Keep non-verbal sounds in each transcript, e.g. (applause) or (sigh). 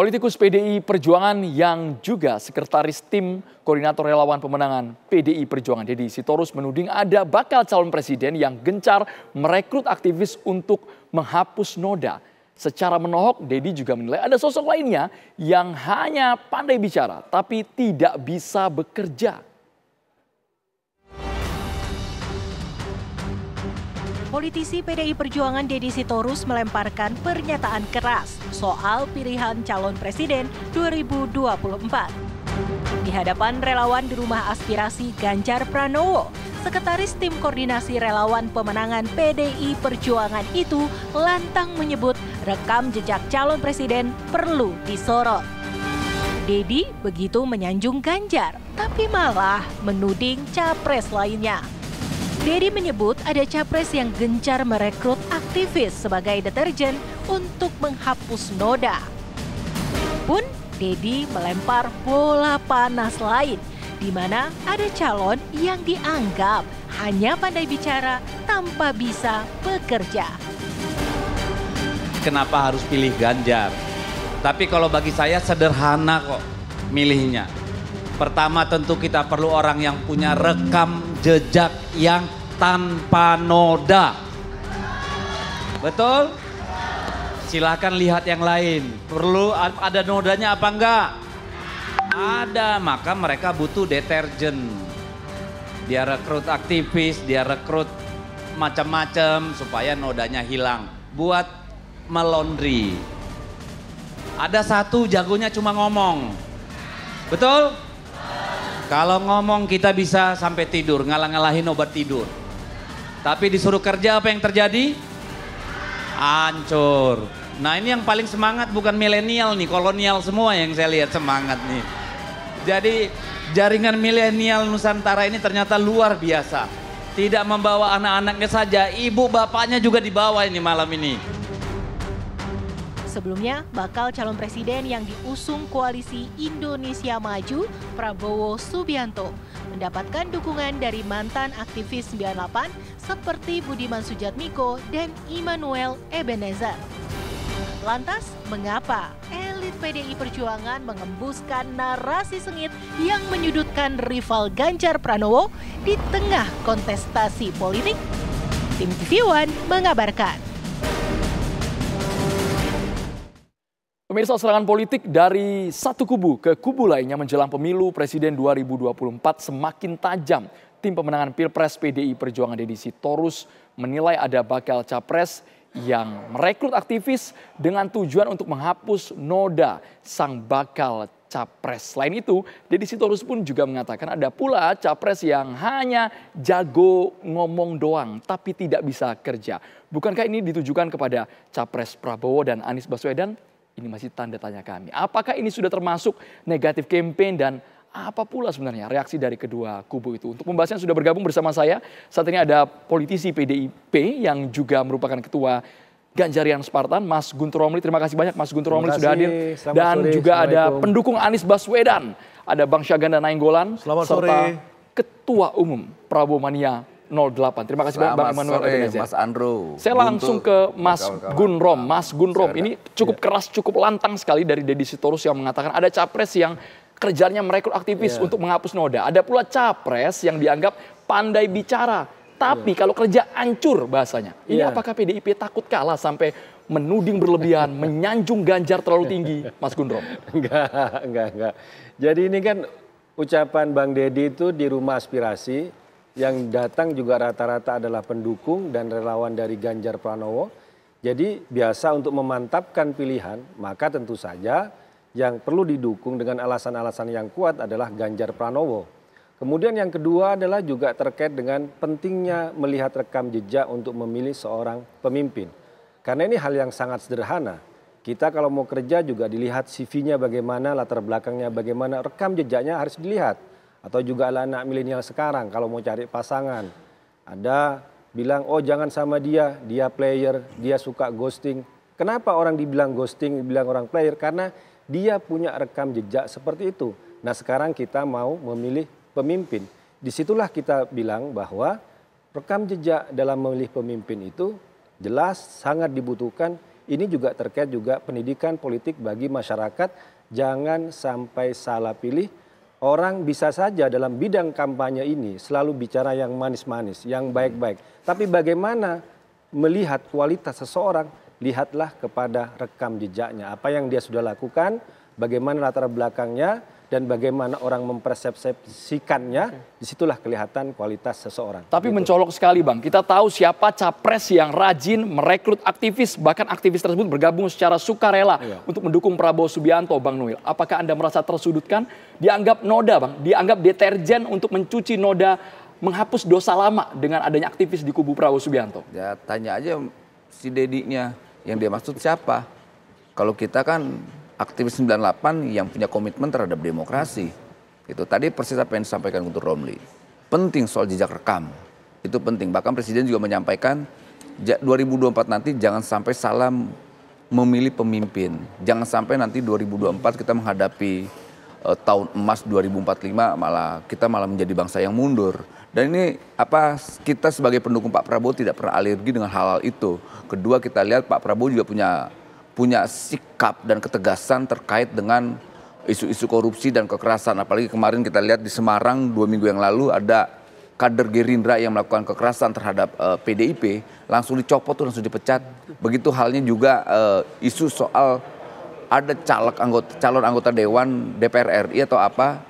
Politikus PDI Perjuangan yang juga sekretaris tim koordinator relawan pemenangan PDI Perjuangan Deddy Sitorus menuding ada bakal calon presiden yang gencar merekrut aktivis untuk menghapus noda. Secara menohok, Dedi juga menilai ada sosok lainnya yang hanya pandai bicara tapi tidak bisa bekerja. Politisi PDI Perjuangan Deddy Sitorus melemparkan pernyataan keras soal pilihan calon presiden 2024. Di hadapan relawan di rumah aspirasi Ganjar Pranowo, Sekretaris Tim Koordinasi Relawan Pemenangan PDI Perjuangan itu lantang menyebut rekam jejak calon presiden perlu disorot. Deddy begitu menyanjung Ganjar, tapi malah menuding capres lainnya. Dedi menyebut ada capres yang gencar merekrut aktivis sebagai deterjen untuk menghapus noda. Pun Dedi melempar bola panas lain, di mana ada calon yang dianggap hanya pandai bicara tanpa bisa bekerja. Kenapa harus pilih Ganjar? Tapi kalau bagi saya sederhana kok milihnya. Pertama tentu kita perlu orang yang punya rekam jejak yang tanpa noda. Betul? Silahkan lihat yang lain. Perlu ada nodanya apa enggak? Ada, maka mereka butuh deterjen. Dia rekrut aktivis, dia rekrut macam-macam supaya nodanya hilang. Buat melondri. Ada satu jagonya cuma ngomong. Betul? Kalau ngomong kita bisa sampai tidur, ngalah-ngalahin obat tidur. Tapi disuruh kerja apa yang terjadi? Ancur. Nah ini yang paling semangat bukan milenial nih, kolonial semua yang saya lihat semangat nih. Jadi jaringan milenial Nusantara ini ternyata luar biasa. Tidak membawa anak-anaknya saja, ibu bapaknya juga dibawa ini malam ini. Sebelumnya, bakal calon presiden yang diusung koalisi Indonesia Maju, Prabowo Subianto, mendapatkan dukungan dari mantan aktivis 98 seperti Budiman Sujatmiko dan Immanuel Ebenezer. Lantas, mengapa elit PDI Perjuangan mengembuskan narasi sengit yang menyudutkan rival Ganjar Pranowo di tengah kontestasi politik? Tim TV One mengabarkan. Pemirsa serangan politik dari satu kubu ke kubu lainnya menjelang pemilu Presiden 2024 semakin tajam. Tim pemenangan Pilpres PDI Perjuangan Deddy Sitorus menilai ada bakal capres yang merekrut aktivis dengan tujuan untuk menghapus noda sang bakal capres. Selain itu, Deddy Sitorus pun juga mengatakan ada pula capres yang hanya jago ngomong doang tapi tidak bisa kerja. Bukankah ini ditujukan kepada capres Prabowo dan Anies Baswedan? Ini masih tanda tanya kami. Apakah ini sudah termasuk negatif campaign dan apa pula sebenarnya reaksi dari kedua kubu itu? Untuk pembahasan sudah bergabung bersama saya, saat ini ada politisi PDIP yang juga merupakan ketua Ganjarian Spartan, Mas Guntur Romli. Terima kasih banyak Mas Guntur Romli sudah hadir. dan sore, juga ada pendukung Anies Baswedan, ada Bang Syaganda Nainggolan, Selamat serta sore. Ketua Umum Prabowo Mania 08. Terima kasih banyak Bang Manuel Ebenezer. Mas Andro. Saya langsung ke Mas kawan-kawan. Gunrom. Mas Gunrom, ini cukup ya. keras, cukup lantang sekali dari Deddy Sitorus yang mengatakan ada capres yang kerjanya merekrut aktivis ya. untuk menghapus noda. Ada pula capres yang dianggap pandai bicara. Tapi ya. kalau kerja ancur bahasanya. Ini iya. apakah PDIP takut kalah sampai menuding berlebihan, (laughs) menyanjung Ganjar terlalu tinggi, Mas Gunrom? (laughs) Enggak, enggak, enggak. Jadi ini kan ucapan Bang Deddy itu di rumah aspirasi yang datang juga rata-rata adalah pendukung dan relawan dari Ganjar Pranowo. Jadi biasa untuk memantapkan pilihan, maka tentu saja yang perlu didukung dengan alasan-alasan yang kuat adalah Ganjar Pranowo. Kemudian yang kedua adalah juga terkait dengan pentingnya melihat rekam jejak untuk memilih seorang pemimpin. Karena ini hal yang sangat sederhana. Kita kalau mau kerja juga dilihat CV-nya bagaimana, latar belakangnya bagaimana, rekam jejaknya harus dilihat atau juga anak-anak milenial sekarang kalau mau cari pasangan ada bilang oh jangan sama dia dia player dia suka ghosting kenapa orang dibilang ghosting dibilang orang player karena dia punya rekam jejak seperti itu nah sekarang kita mau memilih pemimpin disitulah kita bilang bahwa rekam jejak dalam memilih pemimpin itu jelas sangat dibutuhkan ini juga terkait juga pendidikan politik bagi masyarakat jangan sampai salah pilih Orang bisa saja dalam bidang kampanye ini selalu bicara yang manis-manis, yang baik-baik. Tapi bagaimana melihat kualitas seseorang, lihatlah kepada rekam jejaknya. Apa yang dia sudah lakukan, bagaimana latar belakangnya, dan bagaimana orang mempersepsikannya, disitulah kelihatan kualitas seseorang. Tapi gitu. mencolok sekali bang, kita tahu siapa capres yang rajin merekrut aktivis, bahkan aktivis tersebut bergabung secara sukarela iya. untuk mendukung Prabowo Subianto, Bang Noel. Apakah Anda merasa tersudutkan? Dianggap noda bang, dianggap deterjen untuk mencuci noda menghapus dosa lama dengan adanya aktivis di kubu Prabowo Subianto? Ya tanya aja si dediknya yang dia maksud siapa. Kalau kita kan aktivis 98 yang punya komitmen terhadap demokrasi. Itu tadi persis apa yang disampaikan untuk Romli. Penting soal jejak rekam. Itu penting. Bahkan presiden juga menyampaikan 2024 nanti jangan sampai salam memilih pemimpin. Jangan sampai nanti 2024 kita menghadapi uh, tahun emas 2045 malah kita malah menjadi bangsa yang mundur. Dan ini apa kita sebagai pendukung Pak Prabowo tidak pernah alergi dengan hal-hal itu. Kedua kita lihat Pak Prabowo juga punya punya sikap dan ketegasan terkait dengan isu-isu korupsi dan kekerasan. Apalagi kemarin kita lihat di Semarang dua minggu yang lalu ada kader Gerindra yang melakukan kekerasan terhadap uh, eh, PDIP langsung dicopot tuh langsung dipecat. Begitu halnya juga uh, isu soal ada caleg anggota calon anggota dewan DPR RI atau apa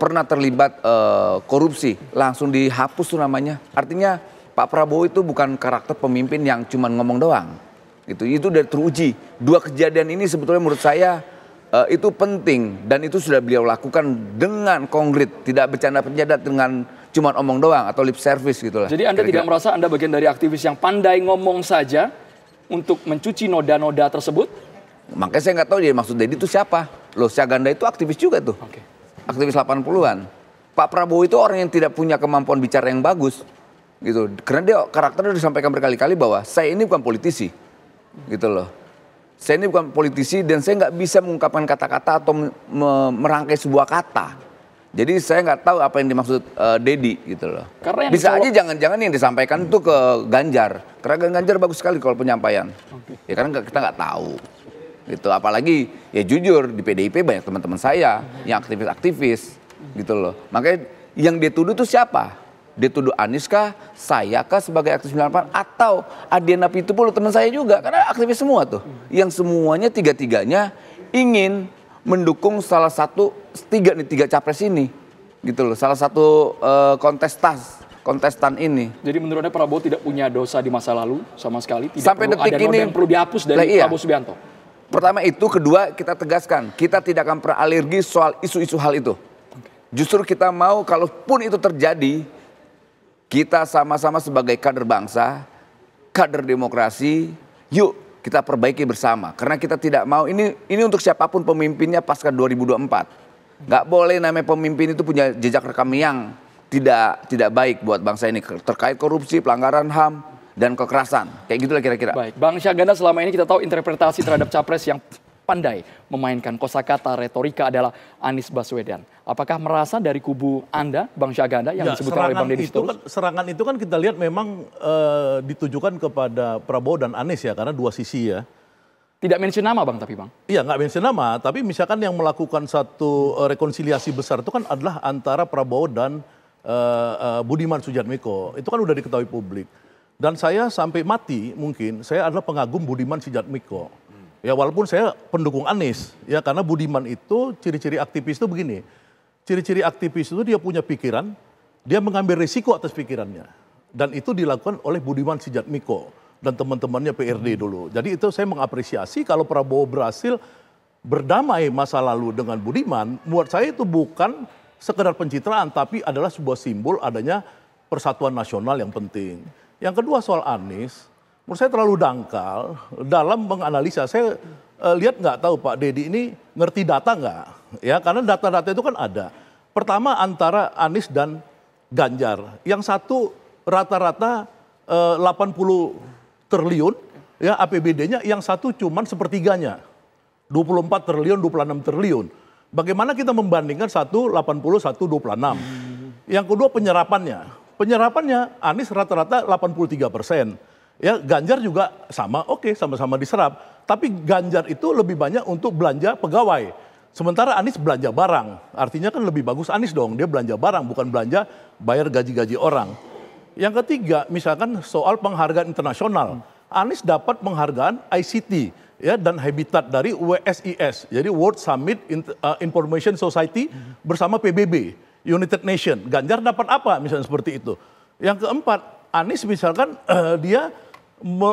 pernah terlibat uh, korupsi langsung dihapus tuh namanya. Artinya Pak Prabowo itu bukan karakter pemimpin yang cuma ngomong doang. Gitu. itu itu sudah teruji dua kejadian ini sebetulnya menurut saya uh, itu penting dan itu sudah beliau lakukan dengan konkret tidak bercanda-bercanda dengan cuma omong doang atau lip service gitulah Jadi Anda Kira -kira. tidak merasa Anda bagian dari aktivis yang pandai ngomong saja untuk mencuci noda-noda tersebut? Makanya saya nggak tahu dia maksud Deddy itu siapa. Loh, Syaganda itu aktivis juga tuh. Okay. Aktivis 80-an. Pak Prabowo itu orang yang tidak punya kemampuan bicara yang bagus. Gitu. Karena dia karakternya disampaikan berkali-kali bahwa saya ini bukan politisi gitu loh. Saya ini bukan politisi dan saya nggak bisa mengungkapkan kata-kata atau merangkai sebuah kata. Jadi saya nggak tahu apa yang dimaksud uh, eh, Dedi gitu loh. Karena bisa aja jangan-jangan yang disampaikan itu ke Ganjar. Karena Ganjar bagus sekali kalau penyampaian. Okay. Ya karena kita nggak tahu. Gitu apalagi ya jujur di PDIP banyak teman-teman saya yang aktivis-aktivis gitu loh. Makanya yang dituduh itu siapa? dituduh Anies kah, saya kah sebagai aktivis 98 atau Adiana Pitupulu teman saya juga karena aktivis semua tuh. Yang semuanya tiga-tiganya ingin mendukung salah satu tiga nih tiga capres ini gitu loh salah satu uh, kontestas kontestan ini. Jadi menurut Anda Prabowo tidak punya dosa di masa lalu sama sekali tidak sampai perlu detik ada ini yang perlu dihapus dari iya. Prabowo Subianto. Pertama itu, kedua kita tegaskan kita tidak akan peralergi soal isu-isu hal itu. Justru kita mau kalaupun itu terjadi kita sama-sama sebagai kader bangsa, kader demokrasi, yuk kita perbaiki bersama. Karena kita tidak mau ini ini untuk siapapun pemimpinnya pasca 2024. Gak boleh namanya pemimpin itu punya jejak rekam yang tidak tidak baik buat bangsa ini terkait korupsi, pelanggaran HAM dan kekerasan. Kayak gitulah kira-kira. Baik, Bang Syaganda selama ini kita tahu interpretasi terhadap capres yang pandai memainkan kosakata retorika adalah Anies Baswedan. Apakah merasa dari kubu Anda, Bang Syaganda yang ya, disebutkan oleh Bang Deddy itu kan, Serangan itu kan kita lihat memang e, ditujukan kepada Prabowo dan Anies ya, karena dua sisi ya. Tidak mention nama bang tapi bang? Iya nggak mention nama, tapi misalkan yang melakukan satu eh, rekonsiliasi besar itu kan adalah antara Prabowo dan e, e, Budiman Sujatmiko. Itu kan udah diketahui publik. Dan saya sampai mati mungkin, saya adalah pengagum Budiman Sujatmiko. Ya walaupun saya pendukung Anies, ya karena Budiman itu ciri-ciri aktivis itu begini. Ciri-ciri aktivis itu dia punya pikiran, dia mengambil risiko atas pikirannya. Dan itu dilakukan oleh Budiman Miko dan teman-temannya PRD hmm. dulu. Jadi itu saya mengapresiasi kalau Prabowo berhasil berdamai masa lalu dengan Budiman, buat saya itu bukan sekedar pencitraan tapi adalah sebuah simbol adanya persatuan nasional yang penting. Yang kedua soal Anies, menurut saya terlalu dangkal dalam menganalisa. Saya eh, lihat nggak tahu Pak Dedi ini ngerti data nggak? Ya karena data-data itu kan ada. Pertama antara Anies dan Ganjar. Yang satu rata-rata eh, 80 triliun ya APBD-nya, yang satu cuman sepertiganya. 24 triliun, 26 triliun. Bagaimana kita membandingkan satu 180, 126. Hmm. Yang kedua penyerapannya. Penyerapannya Anies rata-rata 83 persen. Ya Ganjar juga sama, oke okay, sama-sama diserap. Tapi Ganjar itu lebih banyak untuk belanja pegawai. Sementara Anies belanja barang. Artinya kan lebih bagus Anies dong, dia belanja barang bukan belanja bayar gaji-gaji orang. Yang ketiga misalkan soal penghargaan internasional. Anies dapat penghargaan ICT ya dan habitat dari WSIS. Jadi World Summit eh, Information Society bersama PBB, United Nation. Ganjar dapat apa misalnya seperti itu. Yang keempat, Anies misalkan uh, dia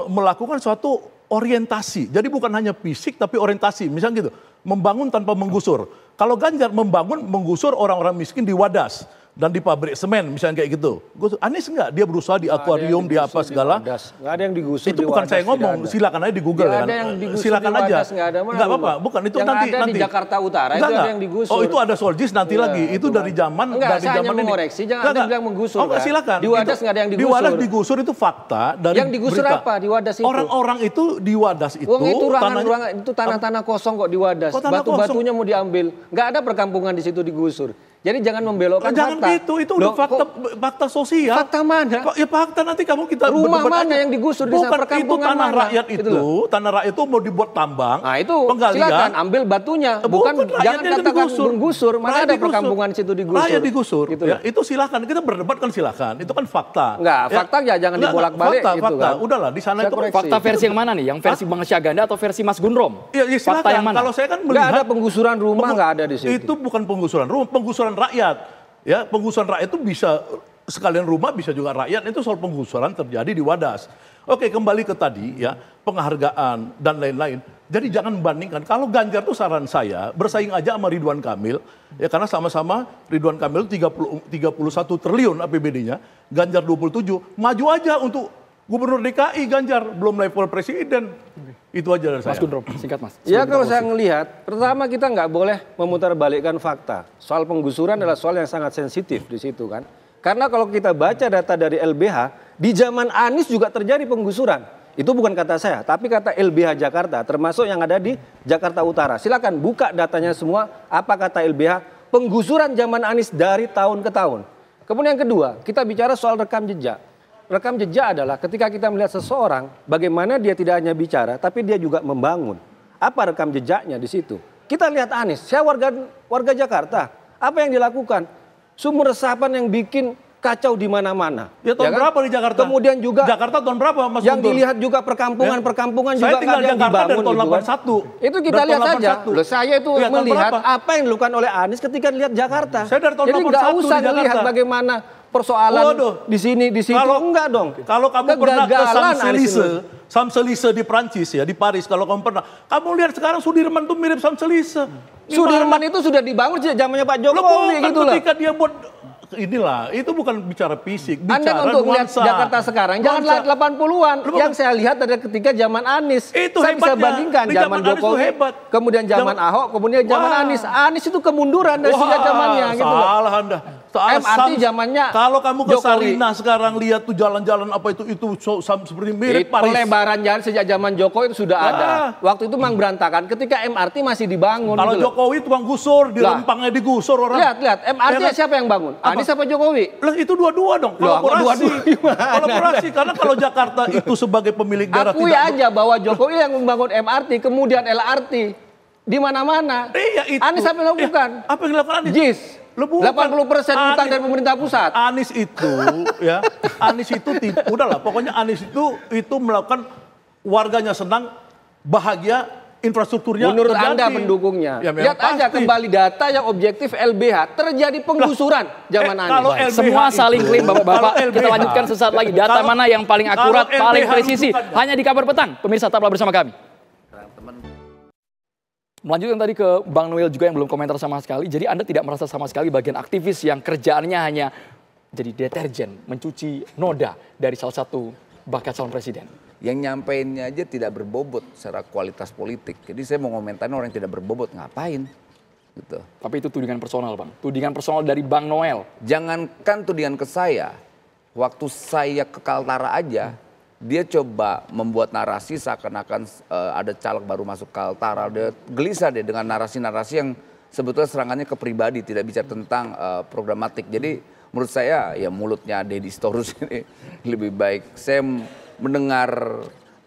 melakukan suatu orientasi. Jadi bukan hanya fisik tapi orientasi. Misalnya gitu, membangun tanpa menggusur. Kalau Ganjar membangun menggusur orang-orang miskin di Wadas dan di pabrik semen misalnya kayak gitu. Anies enggak dia berusaha di akuarium di apa segala. Enggak ada yang digusur. Itu bukan saya ngomong, silakan aja di Google ya. Ada silakan aja. Enggak apa-apa, bukan itu yang nanti ada nanti. di Jakarta Utara enggak, itu ada yang digusur. Oh, itu ada Soljis nanti ya, lagi. Itu dari kan. zaman enggak, dari zaman ini. mengoreksi, jangan ada bilang menggusur. Oh, enggak, silakan. Di Wadas enggak ada yang digusur. Di Wadas digusur itu fakta dari Yang digusur apa di Wadas itu? Orang-orang itu di Wadas itu Uang itu ruangan itu tanah-tanah kosong kok di Wadas. Oh, Batu-batunya mau diambil. Enggak ada perkampungan di situ digusur. Jadi jangan membelokkan oh, jangan fakta. Jangan gitu, itu udah Loh, fakta kok, fakta sosial. Fakta mana? Kok, ya fakta nanti kamu kita rumah mana aja. yang digusur di Bukan itu tanah mana? rakyat gitu itu, itu tanah rakyat itu mau dibuat tambang. Nah itu penggalian. silakan ambil batunya. Bukan, Bukan jangan katakan digusur. menggusur, mana rakyat ada digusur. perkampungan situ digusur. Rakyat digusur. Gitu. Ya, itu silakan kita berdebat kan silakan. Itu kan fakta. Enggak, ya. fakta ya jangan dibolak-balik itu fakta. kan. Udahlah, di sana itu fakta versi yang mana nih? Yang versi Bang Syaganda atau versi Mas ya, ya, Fakta Iya, silakan. Kalau saya kan melihat ada penggusuran rumah nggak ada di situ. Itu bukan penggusuran rumah, penggusuran rakyat. Ya, penggusuran rakyat itu bisa sekalian rumah bisa juga rakyat itu soal penggusuran terjadi di Wadas. Oke, kembali ke tadi ya, penghargaan dan lain-lain. Jadi jangan bandingkan. Kalau Ganjar tuh saran saya bersaing aja sama Ridwan Kamil ya karena sama-sama Ridwan Kamil 30 31 triliun APBD-nya, Ganjar 27. Maju aja untuk Gubernur DKI Ganjar belum level presiden. Itu aja dari mas saya. Mas singkat mas. Ya kalau saya melihat, pertama kita nggak boleh memutarbalikkan fakta. Soal penggusuran adalah soal yang sangat sensitif di situ kan. Karena kalau kita baca data dari LBH, di zaman Anies juga terjadi penggusuran. Itu bukan kata saya, tapi kata LBH Jakarta, termasuk yang ada di Jakarta Utara. Silakan buka datanya semua, apa kata LBH, penggusuran zaman Anies dari tahun ke tahun. Kemudian yang kedua, kita bicara soal rekam jejak rekam jejak adalah ketika kita melihat seseorang, bagaimana dia tidak hanya bicara, tapi dia juga membangun. Apa rekam jejaknya di situ? Kita lihat Anies, saya warga warga Jakarta. Apa yang dilakukan? Sumur resapan yang bikin kacau di mana-mana. Ya tahun ya kan? berapa di Jakarta? Kemudian juga Jakarta tahun berapa Mas Yang Guntur? dilihat juga perkampungan-perkampungan ya? juga Saya tinggal kan Jakarta dari tahun 81. Gitu kan. Itu kita lihat saja. saya itu ya, melihat apa yang dilakukan oleh Anies ketika lihat Jakarta. Saya dari tahun Jadi enggak usah melihat bagaimana persoalan Waduh. di sini di situ kalau, enggak dong. Kalau kamu Kegagalan pernah ke Samselise, di Prancis ya, di Paris kalau kamu pernah. Kamu lihat sekarang Sudirman itu mirip Samselise. Sudirman itu sudah dibangun sejak zamannya Pak Jokowi gitu lah. Ketika dia buat inilah itu bukan bicara fisik bicara Anda untuk melihat Jakarta sekarang jangan lihat 80-an yang saya lihat ada ketika zaman Anies itu saya hebatnya. bisa bandingkan zaman, zaman Jokowi hebat. kemudian zaman, zaman Ahok kemudian zaman Wah. Anies Anies itu kemunduran dari sejak zamannya gitu loh salah Anda MRT zamannya kalau kamu ke Jokowi. sekarang lihat tuh jalan-jalan apa itu itu so, seperti mirip Paris. Pelebaran jalan sejak zaman Jokowi itu sudah nah. ada. Waktu itu memang berantakan ketika MRT masih dibangun. Kalau gitu Jokowi tukang gusur, di rempangnya digusur orang. Lihat, lihat MRT ya, kan? siapa yang bangun? Anies apa Jokowi? Lah itu dua-dua dong. Kolaborasi. dua -dua. (laughs) Kolaborasi karena kalau Jakarta itu sebagai pemilik daerah Akui tidak aja bahwa Jokowi yang membangun MRT kemudian LRT di mana-mana. Iya itu. Anies apa yang lakukan? Eh, apa yang dilakukan Anies? JIS. delapan puluh 80 persen utang dari pemerintah pusat. Anies itu ya, Anies itu udahlah. Pokoknya Anies itu itu melakukan warganya senang, bahagia, infrastrukturnya menurut terganti. Anda pendukungnya. Ya, Lihat pasti. aja kembali data yang objektif LBH terjadi penggusuran nah, zaman eh, Semua saling klaim Bapak-bapak. Kita lanjutkan sesaat lagi data kalau, mana yang paling akurat, paling presisi. Hanya di kabar petang. Pemirsa tetaplah bersama kami. Melanjutkan tadi ke Bang Noel juga yang belum komentar sama sekali. Jadi Anda tidak merasa sama sekali bagian aktivis yang kerjaannya hanya jadi deterjen, mencuci noda dari salah satu bakal calon presiden yang nyampeinnya aja tidak berbobot secara kualitas politik. Jadi saya mau komentarin orang yang tidak berbobot ngapain? Gitu. Tapi itu tudingan personal, Bang. Tudingan personal dari Bang Noel. Jangankan tudingan ke saya. Waktu saya ke Kaltara aja, hmm. dia coba membuat narasi seakan-akan uh, ada caleg baru masuk Kaltara. Dia gelisah deh dengan narasi-narasi yang sebetulnya serangannya ke pribadi, tidak bicara tentang uh, programatik. Jadi menurut saya ya mulutnya Deddy Storus (laughs) ini lebih baik. Saya mendengar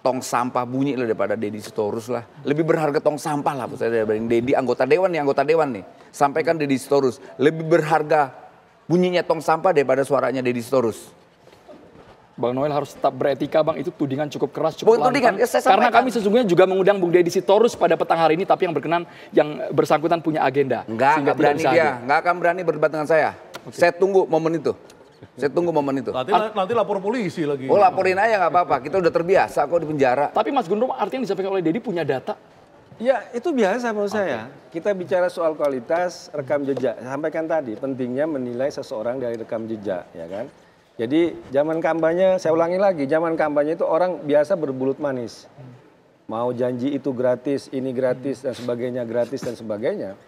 tong sampah bunyi lah daripada Deddy Sitorus lah. Lebih berharga tong sampah lah saya daripada Dedi anggota dewan nih anggota dewan nih. Sampaikan Deddy Sitorus lebih berharga bunyinya tong sampah daripada suaranya Deddy Sitorus. Bang Noel harus tetap beretika Bang, itu tudingan cukup keras, cukup Bukan Tudingan, ya saya Karena kami sesungguhnya juga mengundang Bung Deddy Sitorus pada petang hari ini, tapi yang berkenan yang bersangkutan punya agenda. Enggak, enggak berani dia, enggak akan berani berdebat dengan saya. Okay. Saya tunggu momen itu. Saya tunggu momen itu. Nanti, nanti lapor polisi lagi. Oh laporin aja nggak apa-apa. Kita udah terbiasa kok di penjara. Tapi Mas Gundrom artinya disampaikan oleh deddy punya data. Ya itu biasa menurut okay. saya. Kita bicara soal kualitas rekam jejak. Sampaikan tadi pentingnya menilai seseorang dari rekam jejak, ya kan? Jadi zaman kampanye, saya ulangi lagi, zaman kampanye itu orang biasa berbulut manis. Mau janji itu gratis, ini gratis dan sebagainya, gratis dan sebagainya.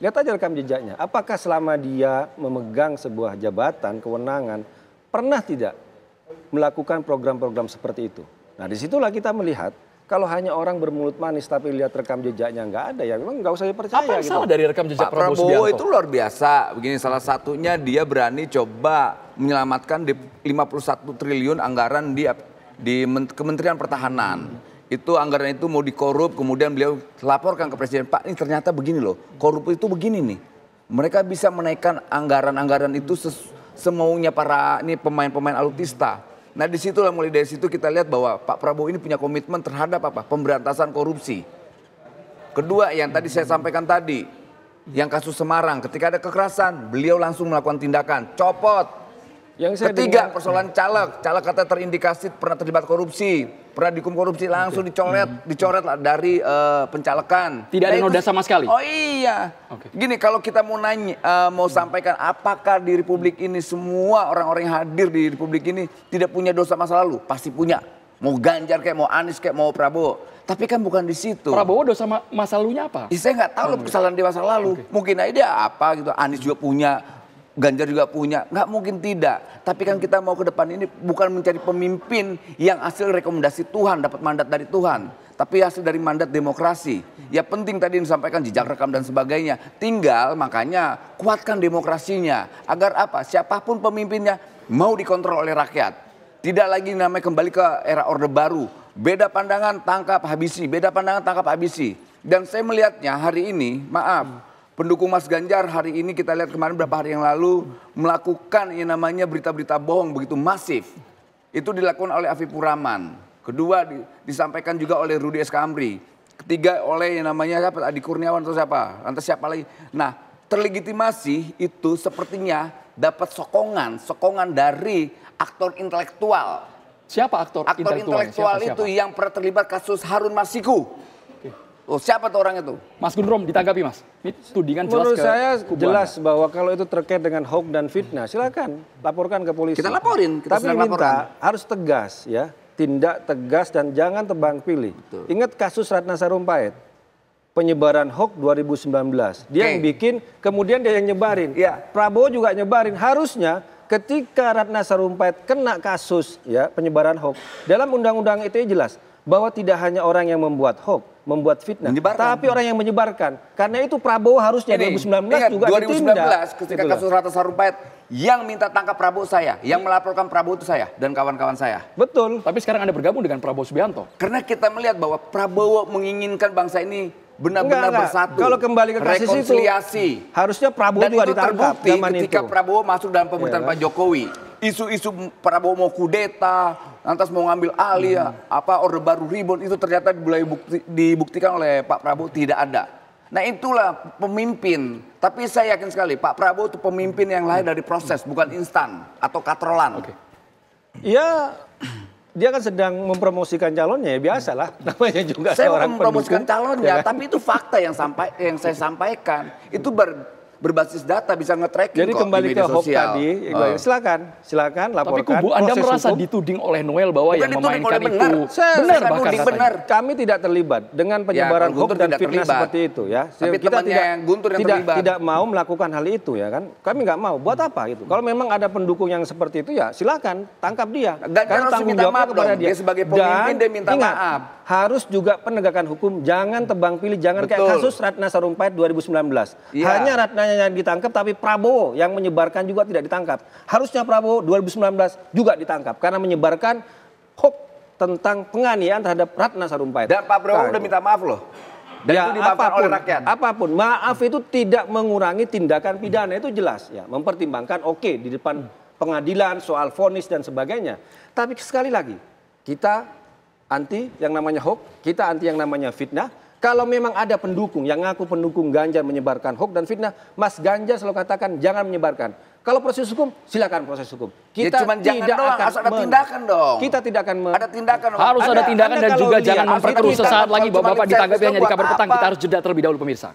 Lihat aja rekam jejaknya. Apakah selama dia memegang sebuah jabatan, kewenangan, pernah tidak melakukan program-program seperti itu? Nah disitulah kita melihat kalau hanya orang bermulut manis tapi lihat rekam jejaknya nggak ada ya memang nggak usah dipercaya. Apa yang gitu. salah dari rekam jejak Pak Prabowo, Prabowo Subianto? itu luar biasa. Begini salah satunya dia berani coba menyelamatkan di 51 triliun anggaran di di Kementerian Pertahanan itu anggaran itu mau dikorup, kemudian beliau laporkan ke presiden, Pak ini ternyata begini loh, korup itu begini nih. Mereka bisa menaikkan anggaran-anggaran itu semaunya para ini pemain-pemain alutista. Nah disitulah mulai dari situ kita lihat bahwa Pak Prabowo ini punya komitmen terhadap apa? Pemberantasan korupsi. Kedua yang tadi saya sampaikan tadi, yang kasus Semarang ketika ada kekerasan, beliau langsung melakukan tindakan, copot yang saya Ketiga dengar, persoalan caleg, caleg kata terindikasi pernah terlibat korupsi, pernah dikum korupsi langsung okay. dicoret, hmm. dicoret lah dari uh, pencalekan. Tidak nah, ada noda sama sekali. Oh iya. Okay. Gini kalau kita mau nanya, uh, mau hmm. sampaikan apakah di republik ini semua orang-orang yang hadir di republik ini tidak punya dosa masa lalu? Pasti punya. Mau Ganjar kayak mau Anies kayak mau Prabowo. Tapi kan bukan di situ. Prabowo dosa ma masa lalunya apa? Ya, saya nggak tahu hmm. kesalahan di masa lalu. Okay. Mungkin aja dia apa gitu. Anies juga punya Ganjar juga punya, nggak mungkin tidak. Tapi kan kita mau ke depan ini bukan mencari pemimpin yang hasil rekomendasi Tuhan, dapat mandat dari Tuhan. Tapi hasil dari mandat demokrasi. Ya penting tadi yang disampaikan jejak rekam dan sebagainya. Tinggal makanya kuatkan demokrasinya. Agar apa? Siapapun pemimpinnya mau dikontrol oleh rakyat. Tidak lagi namanya kembali ke era Orde Baru. Beda pandangan tangkap habisi, beda pandangan tangkap habisi. Dan saya melihatnya hari ini, maaf, pendukung Mas Ganjar hari ini kita lihat kemarin berapa hari yang lalu melakukan yang namanya berita-berita bohong begitu masif. Itu dilakukan oleh Afif Puraman. Kedua di, disampaikan juga oleh Rudi S. Ketiga oleh yang namanya siapa? Adi Kurniawan atau siapa? Lantas siapa lagi? Nah terlegitimasi itu sepertinya dapat sokongan, sokongan dari aktor intelektual. Siapa aktor, aktor intelektual? intelektual siapa, itu yang pernah terlibat kasus Harun Masiku. Oh, siapa tuh orang itu? Mas Gunrom ditanggapi Mas. Ini tudingan jelas Menurut saya ke jelas bahwa kalau itu terkait dengan hoax dan fitnah, silakan laporkan ke polisi. Kita laporin, kita Tapi minta laporkan. harus tegas ya, tindak tegas dan jangan tebang pilih. Betul. Ingat kasus Ratna Sarumpait. Penyebaran hoax 2019. Dia okay. yang bikin, kemudian dia yang nyebarin. Ya. Prabowo juga nyebarin. Harusnya ketika Ratna Sarumpait kena kasus ya penyebaran hoax, dalam undang-undang ITE jelas bahwa tidak hanya orang yang membuat hoax, membuat fitnah. Menyebarkan. Tapi orang yang menyebarkan. Karena itu Prabowo harusnya Ini, 2019 ingat, juga 2019 ditindak. ketika kasus Ratna Sarumpait yang minta tangkap Prabowo saya, yang melaporkan Prabowo itu saya dan kawan-kawan saya. Betul. Tapi sekarang Anda bergabung dengan Prabowo Subianto. Karena kita melihat bahwa Prabowo menginginkan bangsa ini benar-benar bersatu. Kalau kembali ke kasus rekonsiliasi. itu harusnya Prabowo dan juga itu ditangkap terbukti ketika itu. Prabowo masuk dalam pemerintahan yeah. Pak Jokowi. Isu-isu Prabowo mau kudeta, lantas mau ngambil alih ya, hmm. apa orde baru ribon itu ternyata mulai bukti, dibuktikan oleh Pak Prabowo tidak ada. Nah itulah pemimpin. Tapi saya yakin sekali Pak Prabowo itu pemimpin yang lahir dari proses, bukan instan atau katrolan. Oke. Okay. Ya dia kan sedang mempromosikan calonnya ya biasalah hmm. namanya juga saya seorang mempromosikan pendukung. calonnya ya. Kan? tapi itu fakta yang sampai yang saya sampaikan itu ber, berbasis data bisa nge-tracking Jadi kok kembali ke Hoax tadi, uh. silakan, silakan laporkan. Tapi kubu Anda merasa hukum. dituding oleh Noel bahwa Bukan yang memainkan itu. Benar, saya, benar benar. Kami tidak terlibat dengan penyebaran ya, hoax dan fitnah terlibat. seperti itu ya. Tapi kita tidak yang yang tidak, tidak mau melakukan hal itu ya kan. Kami nggak mau. Buat apa itu? Kalau memang ada pendukung yang seperti itu ya silakan tangkap dia. Dan kami tanggung jawabnya kepada dia. sebagai pemimpin dia minta maaf harus juga penegakan hukum. Jangan tebang pilih, jangan Betul. kayak kasus Ratna Sarumpait 2019. Ya. Hanya Ratna yang ditangkap tapi Prabowo yang menyebarkan juga tidak ditangkap. Harusnya Prabowo 2019 juga ditangkap karena menyebarkan hoax tentang penganiayaan terhadap Ratna Sarumpait. Dan Pak Prabowo nah, udah minta maaf loh. Dan ya, itu apapun, oleh rakyat. Apapun, maaf itu tidak mengurangi tindakan pidana itu jelas ya. Mempertimbangkan oke okay, di depan pengadilan soal vonis dan sebagainya. Tapi sekali lagi, kita anti yang namanya hoax, kita anti yang namanya fitnah. Kalau memang ada pendukung yang ngaku pendukung Ganjar menyebarkan hoax dan fitnah, Mas Ganjar selalu katakan jangan menyebarkan. Kalau proses hukum, silakan proses hukum. Ya kita ya, cuman tidak jangan akan harus ada tindakan dong. Kita tidak akan ada tindakan. Harus ada, ada tindakan dan juga jangan memperkeruh sesaat lagi Bapak-bapak ditanggapi hanya di kabar petang. Kita harus jeda terlebih dahulu pemirsa.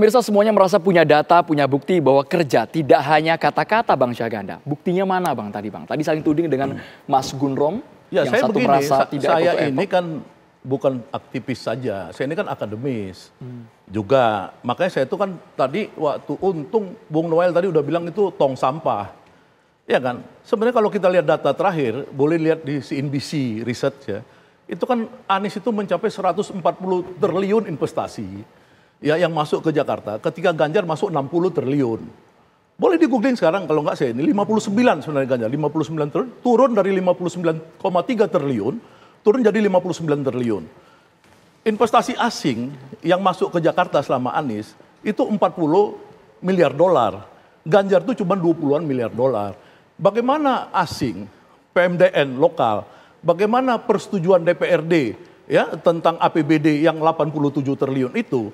Pemirsa semuanya merasa punya data, punya bukti bahwa kerja tidak hanya kata-kata Bang Syaganda. Buktinya mana Bang tadi Bang? Tadi saling tuding dengan hmm. Mas Gunrom ya, yang saya satu begini, merasa sa tidak saya ini kan bukan aktivis saja. Saya ini kan akademis hmm. juga. Makanya saya itu kan tadi waktu untung Bung Noel tadi udah bilang itu tong sampah. Ya kan? Sebenarnya kalau kita lihat data terakhir, boleh lihat di CNBC research ya. Itu kan Anies itu mencapai 140 triliun investasi ya yang masuk ke Jakarta ketika Ganjar masuk 60 triliun. Boleh di googling sekarang kalau nggak saya ini 59 sebenarnya Ganjar, 59 triliun turun dari 59,3 triliun turun jadi 59 triliun. Investasi asing yang masuk ke Jakarta selama Anies itu 40 miliar dolar. Ganjar itu cuma 20-an miliar dolar. Bagaimana asing, PMDN lokal, bagaimana persetujuan DPRD ya tentang APBD yang 87 triliun itu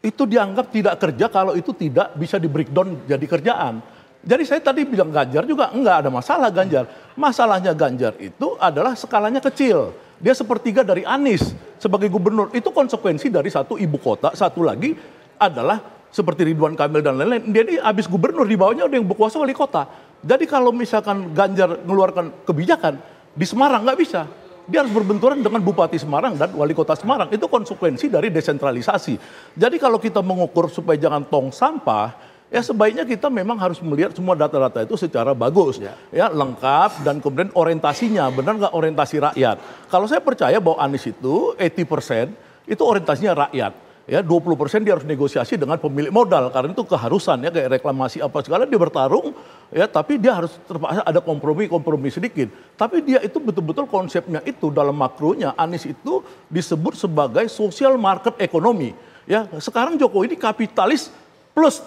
itu dianggap tidak kerja kalau itu tidak bisa di breakdown jadi kerjaan. Jadi saya tadi bilang Ganjar juga enggak ada masalah Ganjar. Masalahnya Ganjar itu adalah skalanya kecil. Dia sepertiga dari Anies sebagai gubernur. Itu konsekuensi dari satu ibu kota, satu lagi adalah seperti Ridwan Kamil dan lain-lain. Jadi habis gubernur di bawahnya ada yang berkuasa wali kota. Jadi kalau misalkan Ganjar mengeluarkan kebijakan di Semarang nggak bisa dia harus berbenturan dengan Bupati Semarang dan Wali Kota Semarang. Itu konsekuensi dari desentralisasi. Jadi kalau kita mengukur supaya jangan tong sampah, ya sebaiknya kita memang harus melihat semua data-data itu secara bagus, ya, ya lengkap dan kemudian orientasinya benar nggak orientasi rakyat. Kalau saya percaya bahwa Anies itu 80% itu orientasinya rakyat ya 20% dia harus negosiasi dengan pemilik modal karena itu keharusan ya kayak reklamasi apa segala dia bertarung ya tapi dia harus terpaksa ada kompromi-kompromi sedikit. Tapi dia itu betul-betul konsepnya itu dalam makronya Anies itu disebut sebagai social market ekonomi. Ya, sekarang Jokowi ini kapitalis plus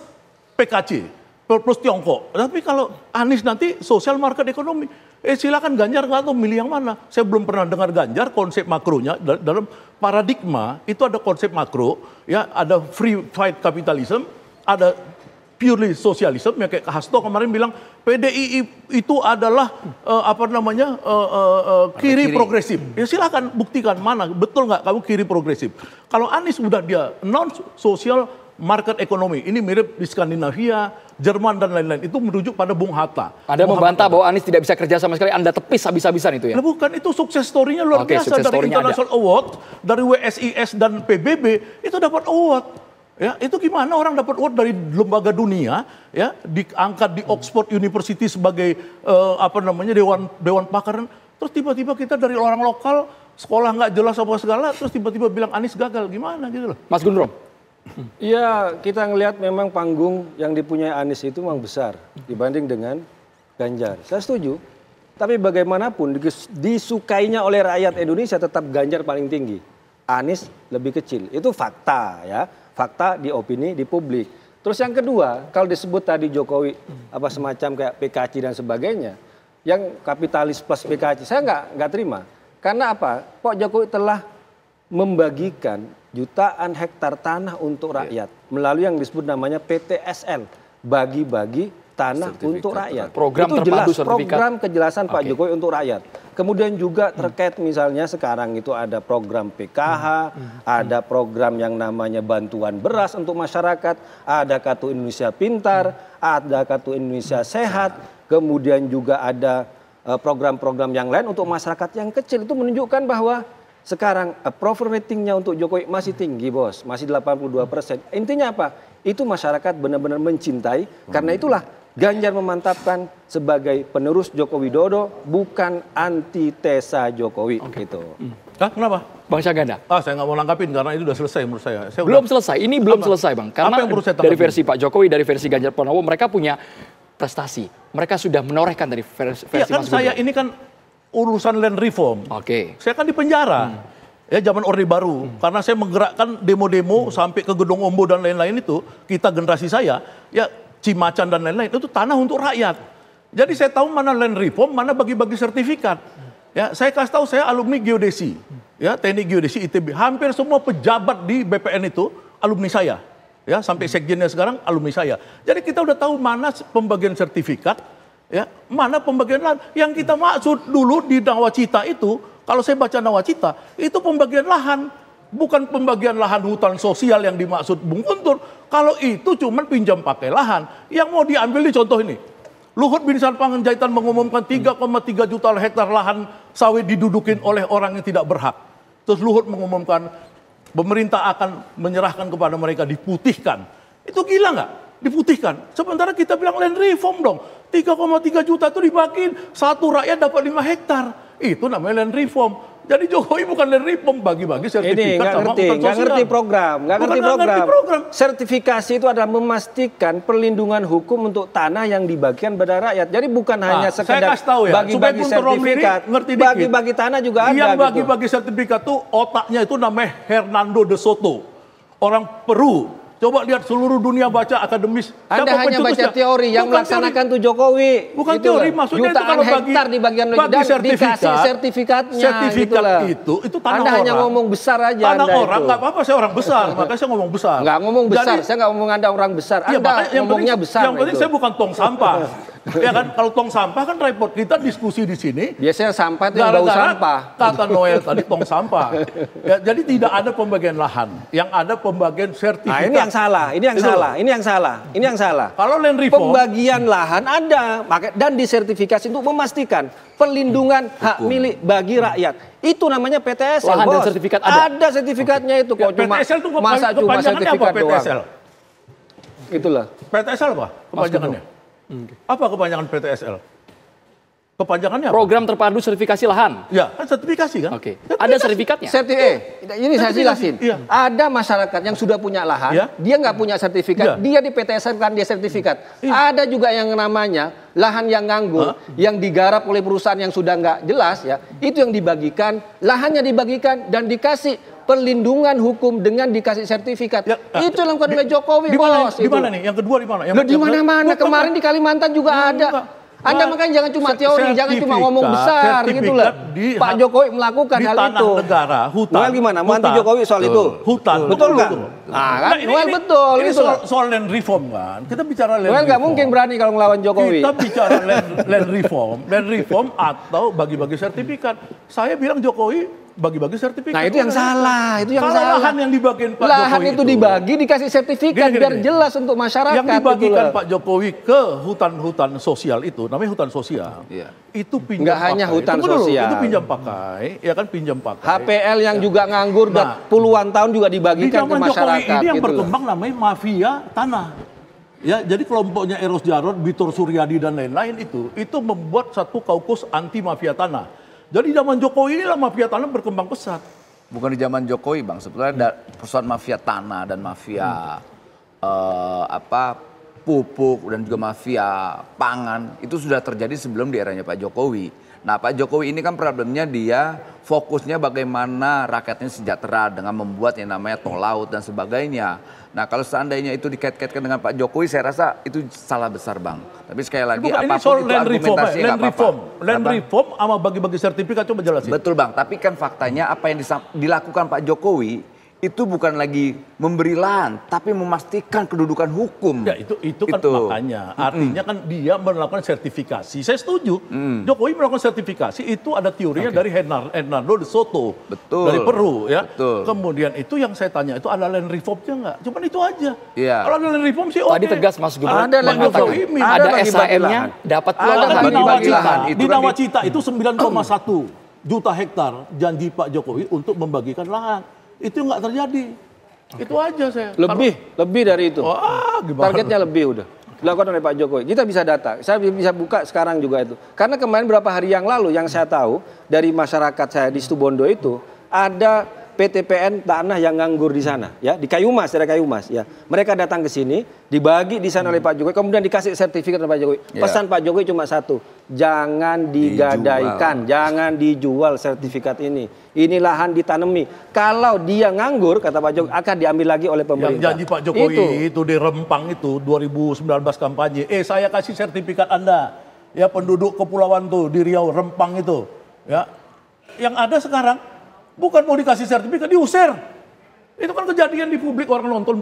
PKC plus Tiongkok. Tapi kalau Anies nanti social market ekonomi Eh silakan Ganjar nggak tahu milih yang mana. Saya belum pernah dengar Ganjar konsep makronya dalam paradigma itu ada konsep makro, ya ada free fight capitalism, ada purely socialism ya kayak Hasto kemarin bilang PDI itu adalah uh, apa namanya uh, uh, uh, kiri, kiri progresif. Hmm. Ya silakan buktikan mana betul nggak kamu kiri progresif. Kalau Anies sudah dia non sosial market ekonomi. Ini mirip di Skandinavia, Jerman dan lain-lain. Itu merujuk pada Bung Hatta. Anda Bung membantah Hatta. bahwa Anies tidak bisa kerja sama sekali. Anda tepis habis-habisan itu ya? Nah, bukan, itu sukses story-nya luar okay, biasa. Dari International ada. Award, dari WSIS dan PBB, itu dapat award. Ya, itu gimana orang dapat award dari lembaga dunia ya diangkat di Oxford University sebagai uh, apa namanya dewan dewan pakar terus tiba-tiba kita dari orang lokal sekolah nggak jelas apa segala terus tiba-tiba bilang Anies gagal gimana gitu loh Mas Gundrom Iya, kita ngelihat memang panggung yang dipunyai Anies itu memang besar dibanding dengan Ganjar. Saya setuju. Tapi bagaimanapun disukainya oleh rakyat Indonesia tetap Ganjar paling tinggi. Anies lebih kecil. Itu fakta ya. Fakta di opini di publik. Terus yang kedua, kalau disebut tadi Jokowi apa semacam kayak PKC dan sebagainya, yang kapitalis plus PKC, saya nggak nggak terima. Karena apa? Pak Jokowi telah membagikan jutaan hektar tanah untuk iya. rakyat yeah. melalui yang disebut namanya PTSL bagi-bagi tanah sertifikat untuk rakyat. Program itu jelas sertifikat. program kejelasan okay. Pak Jokowi untuk rakyat. Kemudian juga hmm. terkait hmm. misalnya sekarang itu ada program PKH, hmm. Hmm. ada program yang namanya bantuan beras untuk masyarakat, ada kartu Indonesia Pintar, hmm. ada kartu Indonesia hmm. Sehat, kemudian juga ada eh, program-program yang lain untuk masyarakat yang kecil itu menunjukkan bahwa sekarang approval eh, ratingnya untuk Jokowi masih tinggi bos, masih 82 persen. Intinya apa? Itu masyarakat benar-benar mencintai. Karena hmm. itulah Ganjar memantapkan sebagai penerus Jokowi Dodo, bukan antitesa Jokowi oke gitu. Hmm. Hah, kenapa? Bang Syaganda. Ah, saya nggak mau nangkapin karena itu sudah selesai menurut saya. saya belum udah... selesai. Ini belum apa? selesai, Bang. Karena apa yang saya dari versi Pak Jokowi, dari versi Ganjar Pranowo mereka punya prestasi. Mereka sudah menorehkan dari iya, versi, versi ya, kan Mas saya ini kan urusan land reform. Oke. Okay. Saya kan di penjara. Hmm. Ya zaman Orde Baru hmm. karena saya menggerakkan demo-demo hmm. sampai ke Gedung Ombo dan lain-lain itu, kita generasi saya ya Cimacan dan lain-lain itu tanah untuk rakyat. Jadi saya tahu mana land reform, mana bagi-bagi sertifikat. Hmm. Ya, saya kasih tahu saya alumni geodesi. Hmm. Ya, teknik geodesi ITB. Hampir semua pejabat di BPN itu alumni saya. Ya, sampai hmm. sekjennya sekarang alumni saya. Jadi kita udah tahu mana pembagian sertifikat, Ya, mana pembagian lahan yang kita maksud dulu di nawacita itu, kalau saya baca nawacita, itu pembagian lahan bukan pembagian lahan hutan sosial yang dimaksud Bung Guntur. Kalau itu cuma pinjam pakai lahan, yang mau diambil di contoh ini. Luhut bin jaitan mengumumkan 3,3 juta hektar lahan sawit didudukin oleh orang yang tidak berhak. Terus Luhut mengumumkan pemerintah akan menyerahkan kepada mereka diputihkan. Itu gila nggak? diputihkan. Sementara kita bilang land reform dong. 3,3 juta itu dibagiin, satu rakyat dapat 5 hektar. Itu namanya land reform. Jadi Jokowi bukan land reform bagi-bagi sertifikat Ini, gak sama ngerti, sosial. ngerti program, gak ngerti program. ngerti program. Sertifikasi itu adalah memastikan perlindungan hukum untuk tanah yang dibagikan pada rakyat. Jadi bukan nah, hanya sekedar ya, bagi-bagi ya, sertifikat, bagi-bagi tanah juga ada. Yang gitu. bagi-bagi gitu. sertifikat tuh otaknya itu namanya Hernando de Soto, orang Peru Coba lihat seluruh dunia baca akademis. Anda Siapa hanya baca teori yang bukan melaksanakan teori. tuh Jokowi. Bukan gitu teori, maksudnya itu kalau bagi, hektar di bagian bagi dan sertifikat, dikasih sertifikatnya. Gitu sertifikat gitu itu, itu tanah Anda orang. hanya ngomong besar aja. Tanah anda orang, nggak apa-apa saya orang besar, (laughs) makanya saya ngomong besar. Nggak ngomong besar, Jadi, saya nggak ngomong Anda orang besar. Iya, anda ya, ngomongnya yang penting, besar. Yang penting saya bukan tong sampah. (laughs) ya kan kalau tong sampah kan repot kita diskusi di sini biasanya sampah itu bau sampah kata Noel tadi tong sampah ya, jadi tidak ada pembagian lahan yang ada pembagian nah, sertifikat nah, ini yang salah ini yang itu salah ini yang salah ini yang salah kalau land reform pembagian lahan ada dan disertifikasi untuk memastikan perlindungan hmm, hak milik bagi rakyat itu namanya PTSL lahan bos. dan sertifikat ada ada sertifikatnya itu ya, kok ya, cuma PTSL itu masa cuma sertifikat apa, PTSL? doang itulah PTSL apa kepanjangannya Okay. Apa kepanjangan PTSL? Kepanjangannya apa? Program Terpadu Sertifikasi Lahan. Ya, kan sertifikasi kan? Oke. Okay. Ada sertifikatnya? Serti eh, ini saya jelasin. Ya. Ada masyarakat yang sudah punya lahan, ya. dia nggak punya sertifikat, ya. dia di PTSL kan dia sertifikat. Ya. Ada juga yang namanya lahan yang nganggur, ha? yang digarap oleh perusahaan yang sudah nggak jelas ya, itu yang dibagikan, lahannya dibagikan dan dikasih perlindungan hukum dengan dikasih sertifikat. Ya, ah, itu yang dilakukan oleh Jokowi. Di mana? nih? Yang kedua di mana? Yang, di mana-mana. Kemarin di Kalimantan juga nah, ada. Enggak. Anda makanya jangan cuma teori, jangan cuma ngomong besar gitu loh. Pak Jokowi melakukan di hal tanah itu. negara, hutan. Well, gimana? Mantu Jokowi soal itu? Hutan. Betul nggak? Ah, kan? Nah, kan well, betul. Ini, gitu soal, soal land reform kan. Kita bicara land Well nggak mungkin berani kalau ngelawan Jokowi. Kita bicara (laughs) land, land reform. Land reform atau bagi-bagi sertifikat. Saya bilang Jokowi bagi-bagi sertifikat. Nah itu yang salah, itu yang Kalau salah. lahan yang dibagiin Pak lahan Jokowi itu, itu dibagi dikasih sertifikat gini, gini, biar gini. jelas untuk masyarakat. Yang dibagikan Pak Jokowi ke hutan-hutan sosial itu, namanya hutan sosial. Iya. Itu pinjam Enggak pakai. hanya hutan itu, sosial. Itu pinjam pakai, ya kan pinjam pakai. HPL yang ya. juga nganggur nah, puluhan tahun juga dibagikan di ke masyarakat. Jokowi ini yang gitu berkembang lah. namanya mafia tanah. Ya, jadi kelompoknya Eros Jarot, Bitor Suryadi dan lain-lain itu itu membuat satu kaukus anti mafia tanah jadi zaman Jokowi ini inilah mafia tanah berkembang pesat. Bukan di zaman Jokowi bang, sebetulnya ada persoalan mafia tanah dan mafia hmm. uh, apa pupuk dan juga mafia pangan itu sudah terjadi sebelum di eranya Pak Jokowi. Nah Pak Jokowi ini kan problemnya dia fokusnya bagaimana rakyatnya sejahtera dengan membuat yang namanya tol laut dan sebagainya. Nah kalau seandainya itu dikait-kaitkan dengan Pak Jokowi saya rasa itu salah besar Bang. Tapi sekali lagi Bukan, apapun ini soal itu land argumentasi reform, eh, land apa-apa. reform. Nah, land reform sama bagi-bagi sertifikat coba jelasin. Betul Bang, tapi kan faktanya apa yang dilakukan Pak Jokowi itu bukan lagi memberi lahan, tapi memastikan kedudukan hukum. Ya itu itu kan itu. makanya artinya mm. kan dia melakukan sertifikasi. Saya setuju. Mm. Jokowi melakukan sertifikasi itu ada teorinya okay. dari Hernando de Soto Betul. dari Peru ya. Betul. Kemudian itu yang saya tanya itu ada land reformnya nggak? Cuman itu aja. Yeah. Kalau ada land reform sih oke. Okay. Tadi tegas Mas Gubernur ada land reform. Ada, ada SHM-nya dapat ada di Nawacita. Di Nawacita itu 9,1 (clears throat) juta hektar janji Pak Jokowi untuk membagikan lahan itu nggak terjadi. Okay. Itu aja saya. Lebih, Kalau, lebih dari itu. Wah, Targetnya lebih udah. Dilakukan oleh Pak Jokowi. Kita bisa data. Saya bisa buka sekarang juga itu. Karena kemarin berapa hari yang lalu yang saya tahu dari masyarakat saya di Stubondo itu ada PTPN tanah yang nganggur di sana ya di Kayumas, Mas ada ya mereka datang ke sini dibagi di sana hmm. oleh Pak Jokowi kemudian dikasih sertifikat oleh Pak Jokowi yeah. pesan Pak Jokowi cuma satu jangan digadaikan dijual. jangan dijual sertifikat ini ini lahan ditanami kalau dia nganggur kata Pak Jokowi akan diambil lagi oleh pemerintah yang janji Pak Jokowi itu, itu di Rempang itu 2019 kampanye eh saya kasih sertifikat Anda ya penduduk kepulauan tuh di Riau Rempang itu ya yang ada sekarang Bukan mau dikasih sertifikat, diusir. Itu kan kejadian di publik orang nonton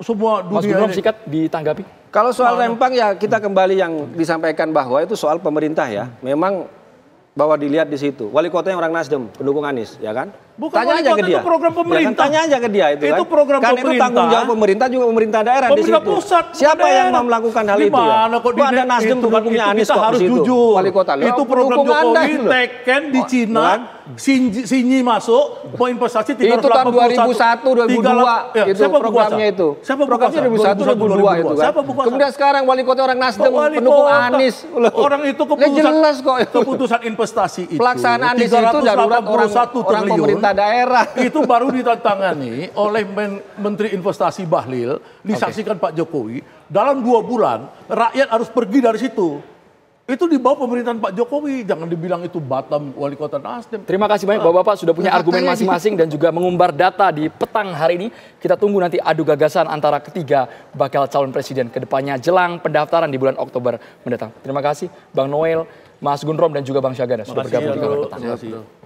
semua dunia Mas Gubernur sikat ditanggapi? Kalau soal Mana? Lempang ya kita hmm. kembali yang disampaikan bahwa itu soal pemerintah ya. Memang bahwa dilihat di situ. Wali Kota yang orang Nasdem, pendukung Anies, ya kan? Bukan tanya aja ke dia. Itu program pemerintah. Ya kan? Tanya aja ke dia itu, itu kan. program kan pemerintah. itu tanggung jawab pemerintah juga pemerintah daerah pemerintah di situ. Pusat, Siapa daerah. yang mau melakukan hal Dimana, itu ya? Kan? Kok di ada Nasdem pendukungnya Anies kok harus di situ. Jujur. Wali kota. itu program Jokowi Anda. Gitu. teken di Cina. Bukan? Sinji, Sinji masuk, poin investasi 381. Itu tahun 2001, 2002. dua ya, itu siapa programnya itu. Siapa programnya 2001, 2002, 2002, 2002 itu kan. Siapa bukan? Kemudian sekarang wali kota orang Nasdem, wali pendukung Anies. Orang itu keputusan, jelas kok. Itu. keputusan investasi itu. Pelaksanaan di situ darurat orang, triliun, orang pemerintah daerah. Itu baru ditantangani oleh Menteri Investasi Bahlil, disaksikan Pak Jokowi. Dalam dua bulan, rakyat harus pergi dari situ. Itu di bawah pemerintahan Pak Jokowi, jangan dibilang itu Batam wali kota Nasdem. Terima kasih banyak Bapak-bapak sudah punya argumen masing-masing dan juga mengumbar data di petang hari ini. Kita tunggu nanti adu gagasan antara ketiga bakal calon presiden kedepannya jelang pendaftaran di bulan Oktober mendatang. Terima kasih Bang Noel, Mas Gunrom dan juga Bang Syagana sudah bergabung di kamar petang. Terima kasih.